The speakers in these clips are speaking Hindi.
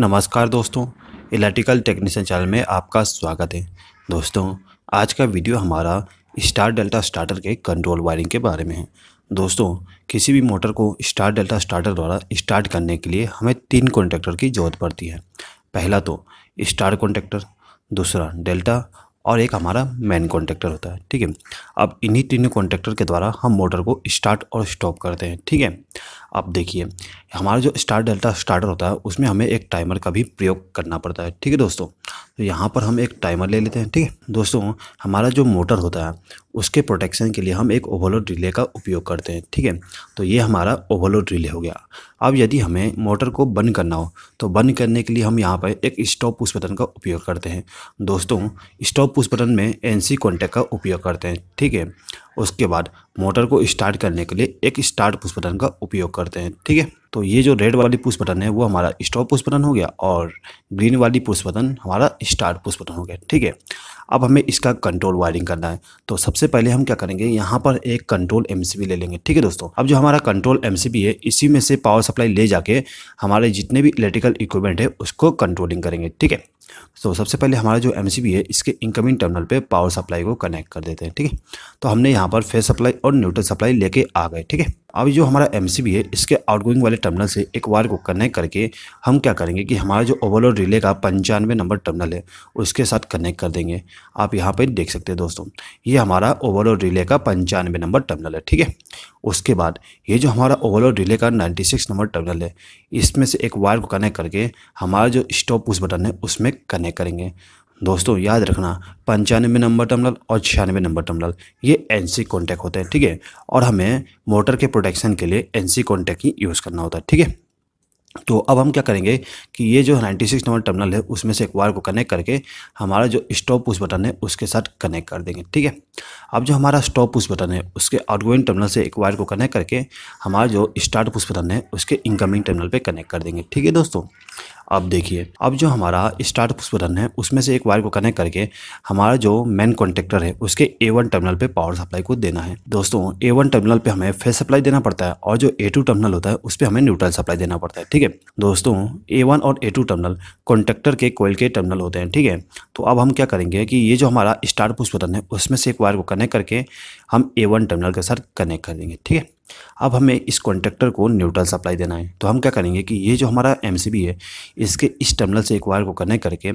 नमस्कार दोस्तों इलेक्ट्रिकल टेक्नीशियन चैनल में आपका स्वागत है दोस्तों आज का वीडियो हमारा स्टार डेल्टा स्टार्टर के कंट्रोल वायरिंग के बारे में है दोस्तों किसी भी मोटर को स्टार डेल्टा स्टार्टर द्वारा स्टार्ट करने के लिए हमें तीन कॉन्ट्रेक्टर की ज़रूरत पड़ती है पहला तो स्टार कॉन्ट्रेक्टर दूसरा डेल्टा और एक हमारा मेन कॉन्ट्रेक्टर होता है ठीक है अब इन्हीं तीनों कॉन्ट्रैक्टर के द्वारा हम मोटर को स्टार्ट और स्टॉप करते हैं ठीक है आप देखिए हमारा जो स्टार डेल्टा स्टार्टर होता है उसमें हमें एक टाइमर का भी प्रयोग करना पड़ता है ठीक है दोस्तों तो यहाँ पर हम एक टाइमर ले लेते हैं ठीक है दोस्तों हमारा जो मोटर होता है उसके प्रोटेक्शन के लिए हम एक ओवरलोड रिले का उपयोग करते हैं ठीक है तो ये हमारा ओवरलोड रिले हो गया अब यदि हमें मोटर को बंद करना हो तो बंद करने के लिए हम यहाँ पर एक स्टॉप पुश बटन का उपयोग करते हैं दोस्तों स्टॉप पुश बटन में एनसी कांटेक्ट का उपयोग करते हैं ठीक है उसके बाद मोटर को स्टार्ट करने के लिए एक स्टार्ट पुश बटन का उपयोग करते हैं ठीक है तो ये जो रेड वाली पुश बटन है वो हमारा स्टॉप पुश बटन हो गया और ग्रीन वाली पुश बटन हमारा स्टार्ट पुश बटन हो गया ठीक है अब हमें इसका कंट्रोल वायरिंग करना है तो सबसे पहले हम क्या करेंगे यहाँ पर एक कंट्रोल एम ले लेंगे ठीक है दोस्तों अब जो हमारा कंट्रोल एम है इसी में से पावर सप्लाई ले जाके हमारे जितने भी इलेक्ट्रिकल इक्विपमेंट है उसको कंट्रोलिंग करेंगे ठीक है तो सबसे पहले हमारा जो एम है इसके इनकमिंग टर्मिनल पे पावर सप्लाई को कनेक्ट कर देते हैं ठीक है तो हमने यहाँ पर फेस सप्लाई और न्यूट्रल सप्लाई लेके आ गए ठीक है अब जो हमारा एम है इसके आउटगोइंग वाले टर्मिनल से एक वायर को कनेक्ट करके हम क्या करेंगे कि हमारा जो ओवरलोड रिले का पंचानवे नंबर टर्मिनल है उसके साथ कनेक्ट कर देंगे आप यहाँ पर देख सकते हैं दोस्तों ये हमारा ओवरलोड रिले का पंचानवे नंबर टर्मिनल है ठीक है उसके बाद ये जो हमारा ओवरलोड रिले का नाइन्टी नंबर टर्मिनल है इसमें से एक वायर को कनेक्ट करके हमारा जो स्टॉप उस बटन है उसमें कनेक्ट करेंगे दोस्तों याद रखना पंचानवे नंबर टर्मिनल और छियानवे नंबर टर्मिनल ये एनसी कॉन्टैक्ट होते हैं ठीक है और हमें मोटर के प्रोटेक्शन के लिए एनसी कॉन्टैक्ट ही यूज़ करना होता है ठीक है तो अब हम क्या करेंगे कि ये जो 96 नंबर टर्मिनल है उसमें से एक वायर को कनेक्ट करके हमारा जो स्टॉप पुश बटन है उसके साथ कनेक्ट कर देंगे ठीक है अब जो हमारा स्टॉप पुश बटन है उसके आउटगोइंग टर्मिनल से एक वायर को कनेक्ट करके हमारा जो स्टार्ट पुश बटन है उसके इनकमिंग टर्मिनल पे कनेक्ट कर देंगे ठीक है दोस्तों अब देखिए अब जो हमारा स्टार्ट बटन है उसमें से एक वायर को कनेक्ट करके हमारा जो मेन कॉन्टेक्टर है उसके ए वन टर्मिनल पे पावर सप्लाई को देना है दोस्तों ए वन टर्मिनल पे हमें फेस सप्लाई देना पड़ता है और जो ए टू टर्मिनल होता है उस पर हमें न्यूट्रल सप्लाई देना पड़ता है ठीक है दोस्तों ए वन और ए टू टर्मिनल कॉन्टेक्टर के कोयल के टर्मिनल होते हैं ठीक है तो अब हम क्या करेंगे कि ये जो हमारा स्टार्ट पुश बटन है उसमें से एक वायर को कनेक्ट करके हम ए वन टर्मिनल के साथ कनेक्ट कर देंगे ठीक है अब हमें इस कॉन्ट्रेक्टर को न्यूट्रल सप्लाई देना है तो हम क्या करेंगे कि ये जो हमारा एम है इसके इस टर्मिनल से एक वायर को कनेक्ट करके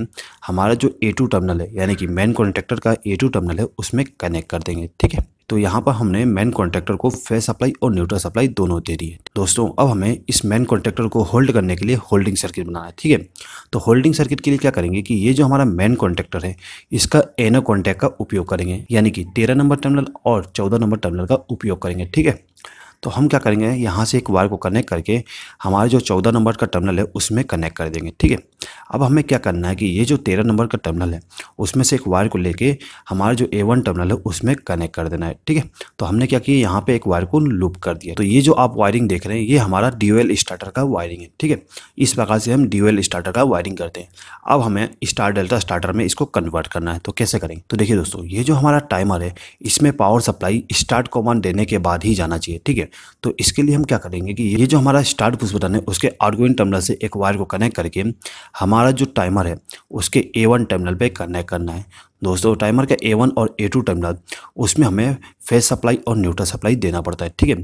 हमारा जो ए टर्मिनल है यानी कि मेन कॉन्ट्रेक्टर का ए टर्मिनल है उसमें कनेक्ट कर देंगे ठीक है तो यहाँ पर हमने मेन कॉन्ट्रैक्टर को फेस सप्लाई और न्यूट्रल सप्लाई दोनों दे दिए दोस्तों अब हमें इस मेन कॉन्ट्रैक्टर को होल्ड करने के लिए होल्डिंग सर्किट बनाना है ठीक है तो होल्डिंग सर्किट के लिए क्या करेंगे कि ये जो हमारा मेन कॉन्ट्रैक्टर है इसका एनो कॉन्टैक्ट का उपयोग करेंगे यानी कि तेरह नंबर टर्मिनल और चौदह नंबर टर्मिनल का उपयोग करेंगे ठीक है तो हम क्या करेंगे यहाँ से एक वायर को कनेक्ट करके हमारे जो चौदह नंबर का टर्मिनल है उसमें कनेक्ट कर देंगे ठीक है अब हमें क्या करना है कि ये जो तेरह नंबर का टर्मिनल है उसमें से एक वायर को लेके हमारा जो ए वन टर्मिनल है उसमें कनेक्ट कर देना है ठीक है तो हमने क्या किया यहाँ पे एक वायर को लूप कर दिया तो ये जो आप वायरिंग देख रहे हैं ये हमारा ड्यूएल स्टार्टर का वायरिंग है ठीक है इस प्रकार से हम ड्यूएल स्टार्टर का वायरिंग करते हैं अब हमें स्टार डेल्टा स्टार्टर में इसको कन्वर्ट करना है तो कैसे करेंगे तो देखिए दोस्तों ये जो हमारा टाइमर है इसमें पावर सप्लाई स्टार्ट कमांड देने के बाद ही जाना चाहिए ठीक है तो इसके लिए हम क्या करेंगे कि ये जो हमारा स्टार्ट पुश बटन है उसके आउटगोइंग टर्मिनल से एक वायर को कनेक्ट करके हमारा जो टाइमर है उसके ए वन टर्मिनल पे कनेक्ट करना है दोस्तों टाइमर का ए वन और ए टू टर्मिनल उसमें हमें फेस सप्लाई और न्यूट्रल सप्लाई देना पड़ता है ठीक है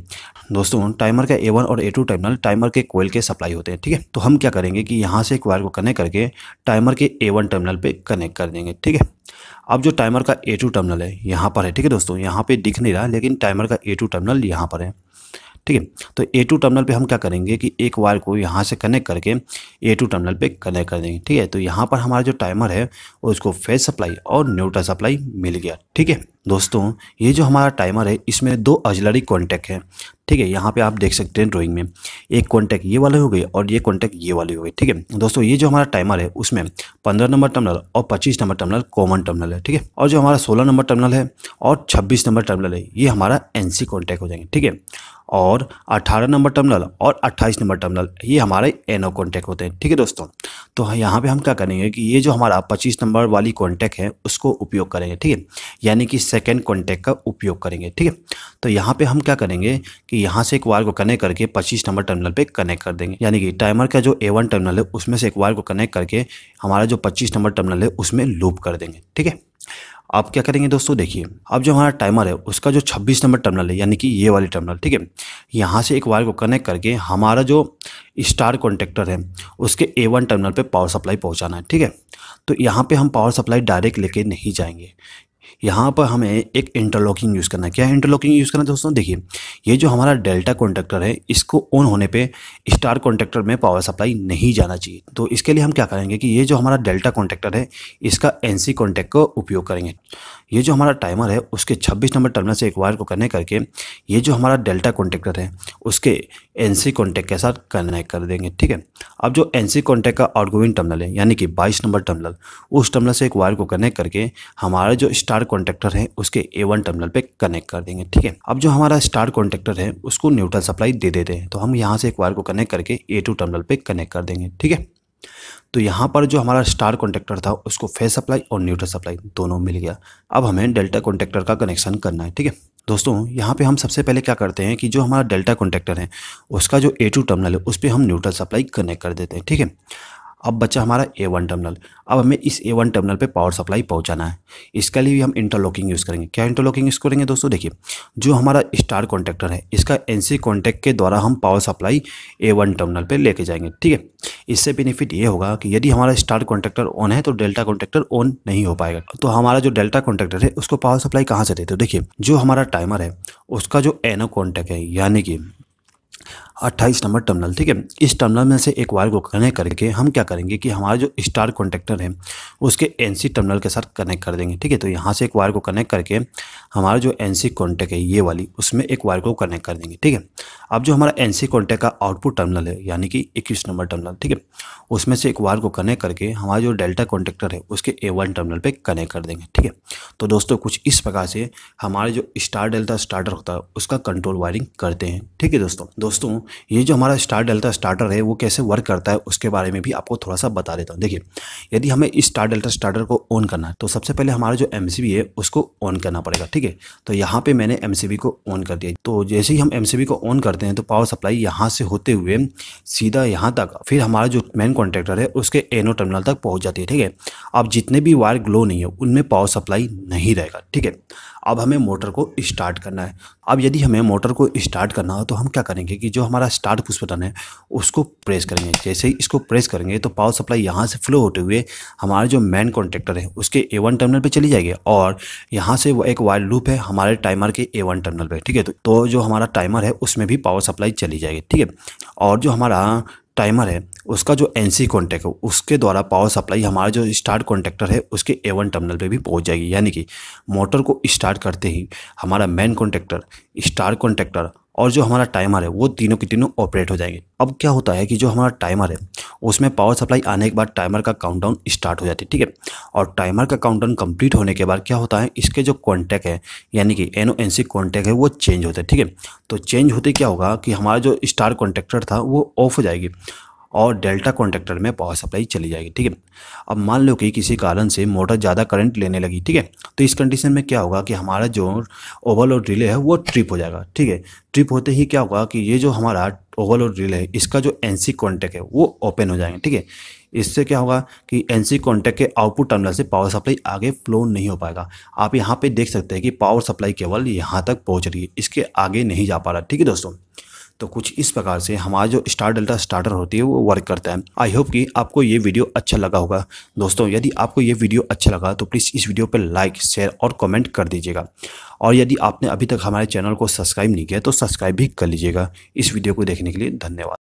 दोस्तों टाइमर का ए वन और ए टू टर्मिनल टाइमर के कोयल के सप्लाई होते हैं ठीक है तो हम क्या करेंगे कि यहाँ से वायर को कनेक्ट करके टाइमर के ए वन टर्मिनल पर कनेक्ट कर देंगे ठीक है अब जो टाइमर का ए टू टर्मिनल है यहाँ पर है ठीक है दोस्तों यहाँ पर दिख नहीं रहा लेकिन टाइमर का ए टू टर्मिनल यहाँ पर है ठीक है तो ए टू टर्मिनल पे हम क्या करेंगे कि एक वायर को यहाँ से कनेक्ट करके ए टू टर्मिनल पे कनेक्ट कर देंगे ठीक है तो यहाँ पर हमारा जो टाइमर है उसको फेज सप्लाई और न्यूट्रल सप्लाई मिल गया ठीक है दोस्तों ये जो हमारा टाइमर है इसमें दो अजलरी कॉन्टैक्ट है ठीक है यहाँ पे आप देख सकते हैं ड्राइंग में एक कॉन्टैक्ट ये वाले हो गए और ये कॉन्टैक्ट ये वाले हो गए ठीक है दोस्तों ये जो हमारा टाइमर है उसमें पंद्रह नंबर टर्मिनल और पच्चीस नंबर टर्मिनल कॉमन टर्मिनल है ठीक है और जो हमारा सोलह नंबर टर्मिनल है और छब्बीस नंबर टर्मिनल है ये हमारा एन सी हो जाएंगे ठीक है और 18 नंबर टर्मिनल और 28 नंबर टर्मिनल ये हमारे एनो कॉन्टैक्ट होते हैं ठीक है दोस्तों तो हाँ, यहाँ पे हम क्या करेंगे कि ये जो हमारा 25 नंबर वाली कॉन्टैक्ट है उसको उपयोग करेंगे ठीक है यानी कि सेकेंड कॉन्टैक्ट का उपयोग करेंगे ठीक है तो यहाँ पर हम क्या करेंगे कि यहाँ से एक वायर को कनेक्ट करके पच्चीस नंबर टर्मिनल पर कनेक्ट कर देंगे यानी कि टाइमर का जो ए टर्मिनल है उसमें से एक वायर को कनेक्ट करके हमारा जो पच्चीस नंबर टर्मिनल है उसमें लूप कर देंगे ठीक है आप क्या करेंगे दोस्तों देखिए अब जो हमारा टाइमर है उसका जो 26 नंबर टर्मिनल है यानी कि ये वाली टर्मिनल ठीक है यहाँ से एक वायर को कनेक्ट करके हमारा जो स्टार कॉन्टेक्टर है उसके ए वन टर्मिनल पर पावर सप्लाई पहुँचाना है ठीक है तो यहाँ पर हम पावर सप्लाई डायरेक्ट लेके नहीं जाएंगे यहाँ पर हमें एक इंटरलॉकिंग यूज़ करना है क्या इंटरलॉकिंग यूज़ करना है दोस्तों देखिए ये जो हमारा डेल्टा कॉन्टेक्टर है इसको ऑन होने पे स्टार कॉन्टेक्टर में पावर सप्लाई नहीं जाना चाहिए तो इसके लिए हम क्या करेंगे कि ये जो हमारा डेल्टा कॉन्टेक्टर है इसका एन सी कॉन्टेक्ट का उपयोग करेंगे ये जो हमारा टाइमर है उसके छब्बीस नंबर टर्मिनल से एक वायर को कनेक्ट करके ये जो हमारा डेल्टा कॉन्टेक्टर है उसके एन सी कॉन्टेक्ट के साथ कनेक्ट कर देंगे ठीक है अब जो एन सी कॉन्टेक्ट का आउटगोइंग टर्मिनल है यानी कि बाईस नंबर टर्मिनल उस टर्मिनल से एक वायर को कनेक्ट करके हमारा जो स्टार स्टार कॉन्ट्रेक्टर है उसके ए वन टर्मिनल पे कनेक्ट कर देंगे ठीक है अब जो हमारा स्टार कॉन्ट्रेक्टर है उसको न्यूट्रल सप्लाई दे देते हैं तो हम यहाँ से एक वायर को कनेक्ट करके ए टू टर्मिनल पे कनेक्ट कर देंगे ठीक है तो यहाँ पर जो हमारा स्टार कॉन्ट्रेक्टर था उसको फेस सप्लाई और न्यूट्रल सप्लाई दोनों मिल गया अब हमें डेल्टा कॉन्ट्रेक्टर का कनेक्शन करना है ठीक है दोस्तों यहाँ पे हम सबसे पहले क्या करते हैं कि जो हमारा डेल्टा कॉन्ट्रेक्टर है उसका जो ए टू टर्मिनल है उस पर हम न्यूट्रल सप्लाई कनेक्ट कर देते हैं ठीक है अब बचा हमारा ए वन टर्मिनल अब हमें इस ए वन टर्मिनल पे पावर सप्लाई पहुंचाना है इसके लिए भी हम इंटरलॉकिंग यूज़ करेंगे क्या इंटरलॉकिंग यूज़ करेंगे दोस्तों देखिए जो हमारा स्टार कॉन्टैक्टर है इसका एन सी कॉन्टैक्ट के द्वारा हम power supply A one terminal पर लेके जाएंगे ठीक है इससे बेनिफिट ये होगा कि यदि हमारा स्टार कॉन्ट्रैक्टर ऑन है तो डेल्टा कॉन्ट्रेक्टर ऑन नहीं हो पाएगा तो हमारा जो डेल्टा कॉन्ट्रैक्टर है उसको पावर सप्लाई कहाँ से देते हो देखिए जो हमारा टाइमर है उसका जो एनो कॉन्टैक्ट है यानी कि अट्ठाईस नंबर टर्मिनल ठीक है इस टर्मिनल में से एक वायर को कनेक्ट करके हम क्या करेंगे कि हमारा जो स्टार कॉन्टेक्टर है उसके एन टर्मिनल के साथ कनेक्ट कर देंगे ठीक है तो यहाँ से एक वायर को कनेक्ट करके हमारा जो एन कॉन्टेक्ट है ये वाली उसमें एक वायर को कनेक्ट कर देंगे ठीक है अब जो हमारा एन सी का आउटपुट टर्मिनल है यानी कि इक्कीस नंबर टर्मिनल ठीक है उसमें से एक वायर को कनेक्ट करके हमारा जो डेल्टा कॉन्टेक्टर है उसके ए वन टर्मिनल पे कनेक्ट कर देंगे ठीक है तो दोस्तों कुछ इस प्रकार से हमारे जो स्टार डेल्टा स्टार्टर होता है उसका कंट्रोल वायरिंग करते हैं ठीक है दोस्तों दोस्तों ये जो हमारा स्टार डेल्टा स्टार्टर है वो कैसे वर्क करता है उसके बारे में भी आपको थोड़ा सा बता देता हूँ देखिए यदि हमें इस स्टार डेल्टा स्टार्टर को ऑन करना है तो सबसे पहले हमारा जो एम है उसको ऑन करना पड़ेगा ठीक है तो यहाँ पर मैंने एम को ऑन कर दिया तो जैसे ही हम एम को ऑन कर करते हैं तो पावर सप्लाई यहाँ से होते हुए सीधा यहाँ तक फिर हमारा जो मेन कॉन्ट्रैक्टर है उसके एनो टर्मिनल तक पहुँच जाती है ठीक है अब जितने भी वायर ग्लो नहीं है उनमें पावर सप्लाई नहीं रहेगा ठीक है अब हमें मोटर को स्टार्ट करना है अब यदि हमें मोटर को स्टार्ट करना हो तो हम क्या करेंगे कि जो हमारा स्टार्ट पुश बटन है उसको प्रेस करेंगे जैसे ही इसको प्रेस करेंगे तो पावर सप्लाई यहाँ से फ्लो होते हुए हमारे जो मेन कॉन्ट्रेक्टर है उसके ए वन टर्मिनल पर चली जाएगी और यहाँ से वो एक वायर लूप है हमारे टाइमर के ए वन टर्मिनल पर ठीक है तो, तो जो हमारा टाइमर है उसमें भी पावर सप्लाई चली जाएगी ठीक है और जो हमारा टाइमर है उसका जो एन सी कॉन्टैक्ट है उसके द्वारा पावर सप्लाई हमारा जो स्टार्ट कॉन्टैक्टर है उसके ए वन टर्मिनल पर भी पहुँच जाएगी यानी कि मोटर को स्टार्ट करते ही हमारा मेन कॉन्टैक्टर स्टार कॉन्टैक्टर और जो हमारा टाइमर है वो तीनों के तीनों ऑपरेट हो जाएंगे अब क्या होता है कि जो हमारा टाइमर है उसमें पावर सप्लाई आने के बाद टाइमर का काउंटडाउन स्टार्ट हो जाती है ठीक है और टाइमर का काउंटडाउन कंप्लीट होने के बाद क्या होता है इसके जो कॉन्टैक्ट है यानी कि N O N C contact है वो चेंज होते हैं ठीक है तो चेंज होते क्या होगा कि हमारा जो स्टार कॉन्टैक्टर था वो ऑफ हो जाएगी और डेल्टा कॉन्टेक्टर में पावर सप्लाई चली जाएगी ठीक है अब मान लो कि किसी कारण से मोटर ज़्यादा करंट लेने लगी ठीक है तो इस कंडीशन में क्या होगा कि हमारा जो ओवरलोड रिले है वो ट्रिप हो जाएगा ठीक है ट्रिप होते ही क्या होगा कि ये जो हमारा ओवरलोड रिले है इसका जो एन सी कॉन्टैक्ट है वो ओपन हो जाएंगे ठीक है इससे क्या होगा कि एन सी कॉन्टैक्ट के आउटपुट टर्मिनल से पावर सप्लाई आगे फ्लो नहीं हो पाएगा आप यहाँ पर देख सकते हैं कि पावर सप्लाई केवल यहाँ तक पहुँच रही है इसके आगे नहीं जा पा रहा ठीक है दोस्तों तो कुछ इस प्रकार से हमारा जो स्टार डेल्टा स्टार्टर होती है वो वर्क करता है आई होप कि आपको ये वीडियो अच्छा लगा होगा दोस्तों यदि आपको ये वीडियो अच्छा लगा तो प्लीज़ इस वीडियो पर लाइक शेयर और कमेंट कर दीजिएगा और यदि आपने अभी तक हमारे चैनल को सब्सक्राइब नहीं किया तो सब्सक्राइब भी कर लीजिएगा इस वीडियो को देखने के लिए धन्यवाद